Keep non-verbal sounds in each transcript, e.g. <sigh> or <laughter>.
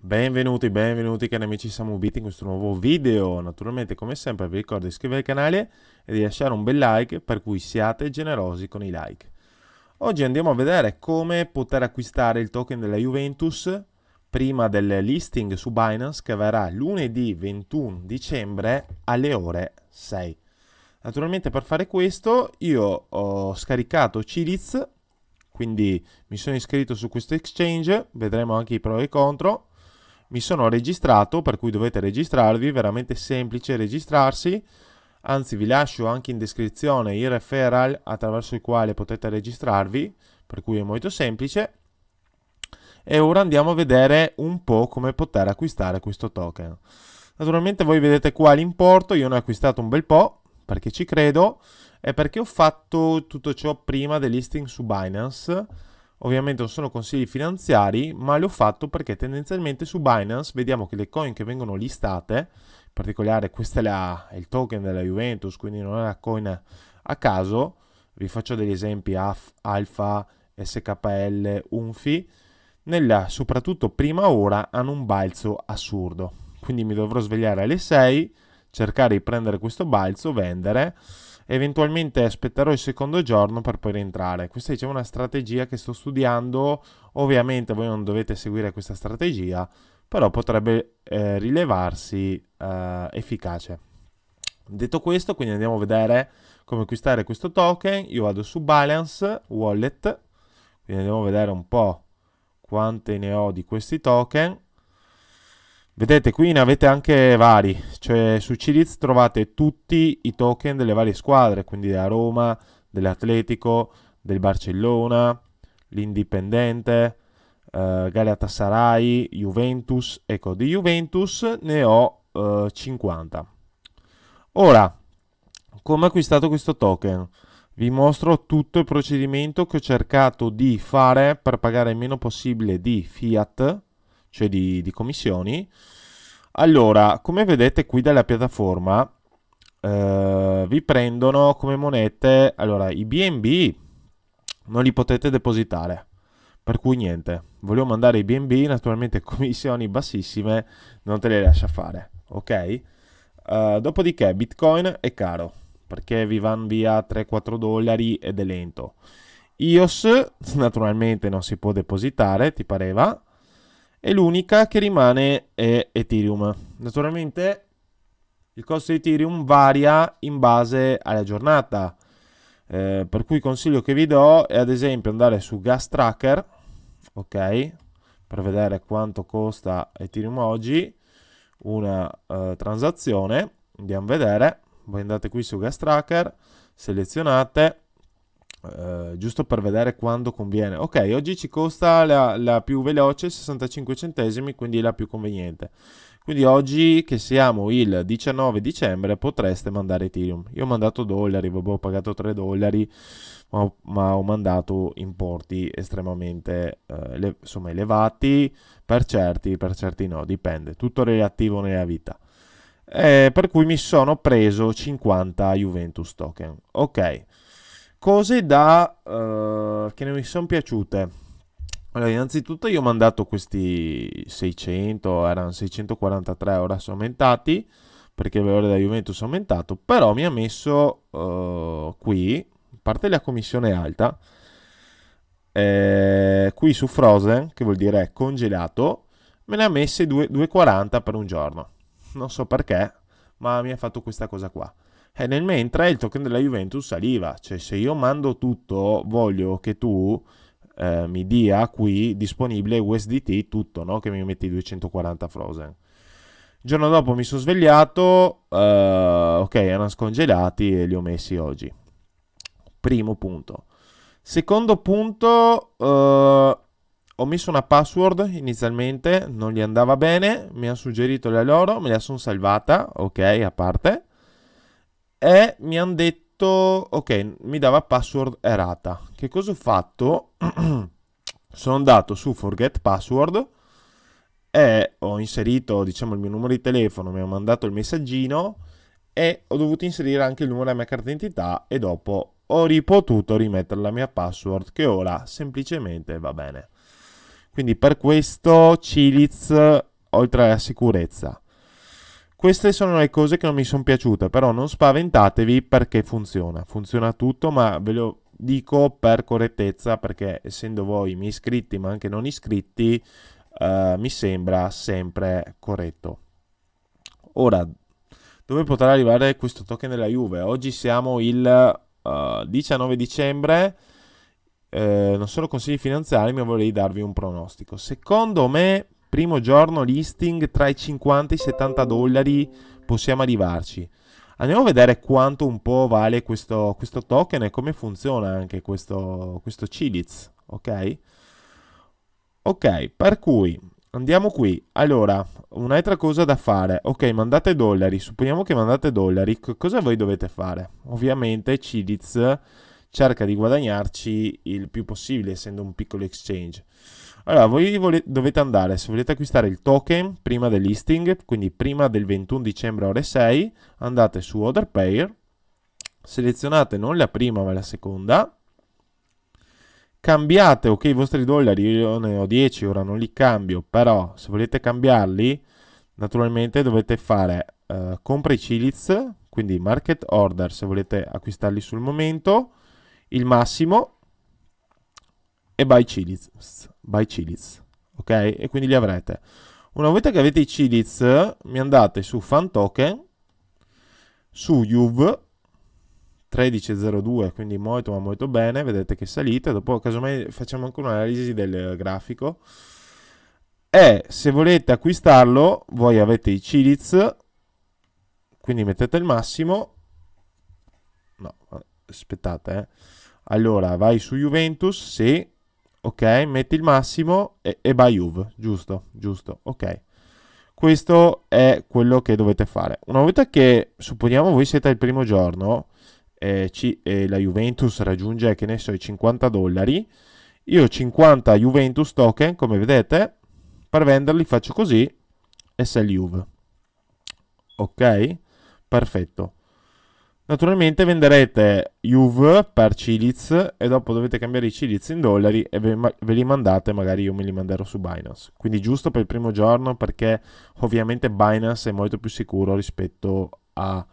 Benvenuti, benvenuti cari amici, siamo ubiti in questo nuovo video. Naturalmente come sempre vi ricordo di iscrivervi al canale e di lasciare un bel like per cui siate generosi con i like. Oggi andiamo a vedere come poter acquistare il token della Juventus prima del listing su Binance che verrà lunedì 21 dicembre alle ore 6. Naturalmente per fare questo io ho scaricato Ciriz quindi mi sono iscritto su questo exchange, vedremo anche i pro e i contro. Mi sono registrato, per cui dovete registrarvi, veramente semplice registrarsi. Anzi, vi lascio anche in descrizione il referral attraverso il quale potete registrarvi, per cui è molto semplice. E ora andiamo a vedere un po' come poter acquistare questo token. Naturalmente voi vedete qua l'importo, io ne ho acquistato un bel po' perché ci credo è perché ho fatto tutto ciò prima del listing su Binance. Ovviamente non sono consigli finanziari, ma l'ho fatto perché tendenzialmente su Binance vediamo che le coin che vengono listate, in particolare questo è, la, è il token della Juventus, quindi non è una coin a caso, vi faccio degli esempi Af, Alfa, SKL, Unfi, nella, soprattutto prima ora hanno un balzo assurdo. Quindi mi dovrò svegliare alle 6, cercare di prendere questo balzo, vendere eventualmente aspetterò il secondo giorno per poi rientrare. Questa diciamo, è diciamo, una strategia che sto studiando, ovviamente voi non dovete seguire questa strategia, però potrebbe eh, rilevarsi eh, efficace. Detto questo, quindi andiamo a vedere come acquistare questo token. Io vado su Balance Wallet, quindi andiamo a vedere un po' quante ne ho di questi token Vedete qui ne avete anche vari, cioè su Ciliz trovate tutti i token delle varie squadre, quindi della Roma, dell'Atletico, del Barcellona, l'Indipendente, eh, Galatasaray, Juventus. Ecco, di Juventus ne ho eh, 50. Ora, come ho acquistato questo token? Vi mostro tutto il procedimento che ho cercato di fare per pagare il meno possibile di fiat cioè di, di commissioni. Allora, come vedete qui dalla piattaforma, eh, vi prendono come monete, allora, i BNB non li potete depositare, per cui niente, volevo mandare i BNB, naturalmente <laughs> commissioni bassissime, non te le lascia fare, ok? Eh, dopodiché, Bitcoin è caro, perché vi vanno via 3-4 dollari ed è lento. IOS <laughs> naturalmente non si può depositare, ti pareva? e l'unica che rimane è Ethereum. Naturalmente il costo di Ethereum varia in base alla giornata, eh, per cui il consiglio che vi do è ad esempio andare su Gas Tracker, ok, per vedere quanto costa Ethereum oggi, una eh, transazione, andiamo a vedere, voi andate qui su Gas Tracker, selezionate eh, giusto per vedere quando conviene. Ok, oggi ci costa la, la, più veloce 65 centesimi, quindi la più conveniente. Quindi oggi che siamo il 19 dicembre potreste mandare Ethereum. Io ho mandato dollari, ho pagato 3 dollari, ma ho, ma ho mandato importi estremamente uh, le, insomma, elevati, per certi, per certi no, dipende, tutto relativo nella vita. Eh, per cui mi sono preso 50 Juventus token. Ok, cose da, uh, che mi sono piaciute. Allora, innanzitutto io ho mandato questi 600, erano 643, ora sono aumentati, perché il valore della Juventus è aumentato, però mi ha messo uh, qui, a parte la commissione alta, eh, qui su Frozen, che vuol dire congelato, me ne ha messe 2,40 per un giorno. Non so perché, ma mi ha fatto questa cosa qua. E eh, nel mentre il token della Juventus saliva, cioè se io mando tutto voglio che tu eh, mi dia qui disponibile USDT tutto, no? che mi metti 240 frozen. Il giorno dopo mi sono svegliato, eh, ok, erano scongelati e li ho messi oggi. Primo punto. Secondo punto, eh, ho messo una password inizialmente, non gli andava bene, mi ha suggerito la loro, me la sono salvata, ok, a parte e mi hanno detto, ok, mi dava password errata. Che cosa ho fatto? <clears throat> Sono andato su forget password e ho inserito, diciamo, il mio numero di telefono, mi ha mandato il messaggino e ho dovuto inserire anche il numero della mia carta d'identità e dopo ho ripotuto rimettere la mia password che ora semplicemente va bene. Quindi per questo Ciliz, oltre alla sicurezza, queste sono le cose che non mi sono piaciute, però non spaventatevi perché funziona. Funziona tutto, ma ve lo dico per correttezza perché essendo voi mi iscritti ma anche non iscritti, eh, mi sembra sempre corretto. Ora, dove potrà arrivare questo token della Juve? Oggi siamo il uh, eh, 19 dicembre. Eh, non sono consigli finanziari, ma vorrei darvi un pronostico. Secondo me Primo giorno listing tra i 50 e i 70 dollari possiamo arrivarci. Andiamo a vedere quanto un po' vale questo, questo token e come funziona anche questo, questo Ciliz, ok? Ok, per cui andiamo qui. Allora, un'altra cosa da fare. Ok, mandate dollari. Supponiamo che mandate dollari. C cosa voi dovete fare? Ovviamente Ciliz cerca di guadagnarci il più possibile, essendo un piccolo exchange. Allora, voi volete, dovete andare, se volete acquistare il token prima del listing, quindi prima del 21 dicembre ore 6, andate su Other Payer, selezionate non la prima ma la seconda, cambiate, ok, i vostri dollari, io ne ho 10, ora non li cambio, però se volete cambiarli, naturalmente dovete fare eh, compra i Ciliz, quindi market order se volete acquistarli sul momento, il massimo e by Chiliz. By Chiliz. Ok? E quindi li avrete. Una volta che avete i Chiliz, mi andate su Fan Token, su Juve, 13.02, quindi molto ma molto bene, vedete che salite, dopo casomai facciamo anche un'analisi del grafico. E se volete acquistarlo, voi avete i Ciliz, quindi mettete il massimo. No, aspettate, eh. Allora, vai su Juventus, sì ok, metti il massimo e, e buy UV, giusto, giusto, ok. Questo è quello che dovete fare. Una volta che, supponiamo voi siete il primo giorno, eh, eh, la Juventus raggiunge, che ne so, i 50 dollari, io ho 50 Juventus token, come vedete, per venderli faccio così, e sell UV, Ok? Perfetto. Naturalmente venderete UV per Ciliz e dopo dovete cambiare i Ciliz in dollari e ve, li mandate, magari io me li manderò su Binance. Quindi giusto per il primo giorno perché ovviamente Binance è molto più sicuro rispetto a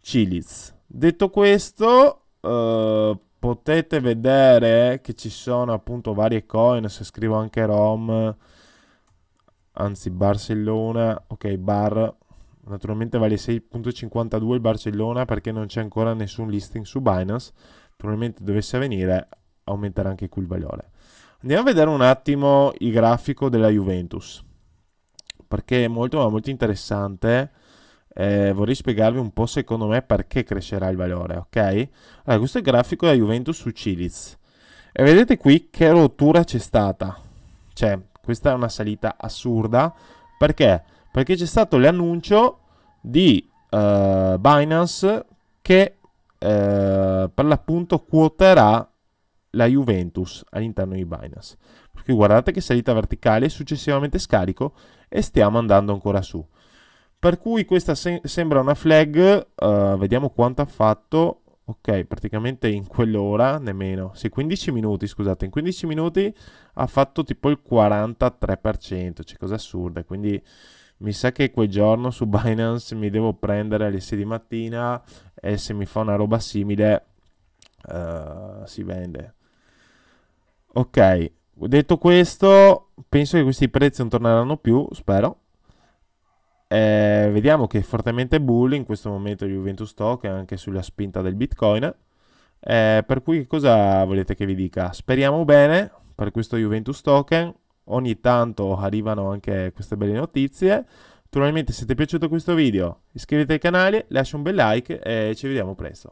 Ciliz. Detto questo, eh, potete vedere che ci sono appunto varie coin, se scrivo anche ROM, anzi Barcellona, ok, bar Naturalmente vale 6.52 il Barcellona perché non c'è ancora nessun listing su Binance. Probabilmente dovesse avvenire, aumentare anche qui il valore. Andiamo a vedere un attimo il grafico della Juventus. Perché è molto, molto interessante. Eh, vorrei spiegarvi un po' secondo me perché crescerà il valore, ok? Allora, questo è il grafico della Juventus su Ciliz. E vedete qui che rottura c'è stata. Cioè, questa è una salita assurda perché perché c'è stato l'annuncio di uh, Binance che uh, per l'appunto quoterà la Juventus all'interno di Binance. Perché guardate che salita verticale, successivamente scarico e stiamo andando ancora su. Per cui questa se- sembra una flag, uh, vediamo quanto ha fatto. Ok, praticamente in quell'ora nemmeno. Sì, 15 minuti, scusate, in 15 minuti ha fatto tipo il 43%, cioè cosa assurda, quindi mi sa che quel giorno su Binance mi devo prendere alle 6 di mattina e se mi fa una roba simile uh, si vende. Ok, detto questo, penso che questi prezzi non torneranno più, spero. Eh, vediamo che è fortemente bull in questo momento Juventus Stock anche sulla spinta del Bitcoin. Eh, per cui cosa volete che vi dica? Speriamo bene per questo Juventus Token ogni tanto arrivano anche queste belle notizie. Naturalmente se ti è piaciuto questo video iscriviti al canale, lascia un bel like e ci vediamo presto.